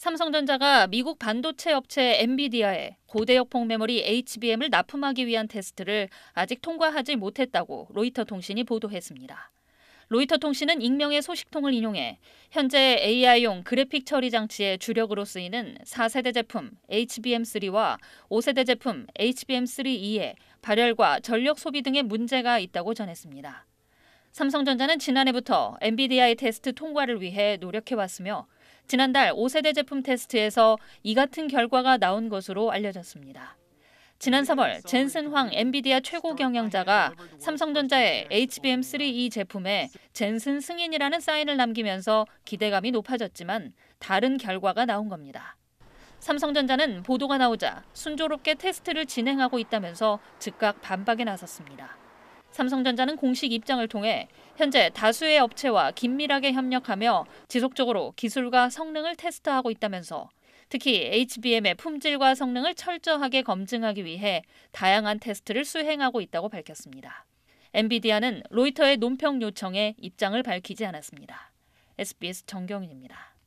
삼성전자가 미국 반도체 업체 엔비디아에 고대역폭 메모리 HBM을 납품하기 위한 테스트를 아직 통과하지 못했다고 로이터 통신이 보도했습니다. 로이터 통신은 익명의 소식통을 인용해 현재 AI용 그래픽 처리 장치의 주력으로 쓰이는 4세대 제품 HBM3와 5세대 제품 HBM3E에 발열과 전력 소비 등의 문제가 있다고 전했습니다. 삼성전자는 지난해부터 엔비디아의 테스트 통과를 위해 노력해왔으며 지난달 5세대 제품 테스트에서 이 같은 결과가 나온 것으로 알려졌습니다. 지난 3월 젠슨 황 엔비디아 최고 경영자가 삼성전자의 HBM3E 제품에 젠슨 승인이라는 사인을 남기면서 기대감이 높아졌지만 다른 결과가 나온 겁니다. 삼성전자는 보도가 나오자 순조롭게 테스트를 진행하고 있다면서 즉각 반박에 나섰습니다. 삼성전자는 공식 입장을 통해 현재 다수의 업체와 긴밀하게 협력하며 지속적으로 기술과 성능을 테스트하고 있다면서 특히 HBM의 품질과 성능을 철저하게 검증하기 위해 다양한 테스트를 수행하고 있다고 밝혔습니다. 엔비디아는 로이터의 논평 요청에 입장을 밝히지 않았습니다. SBS 정경윤입니다.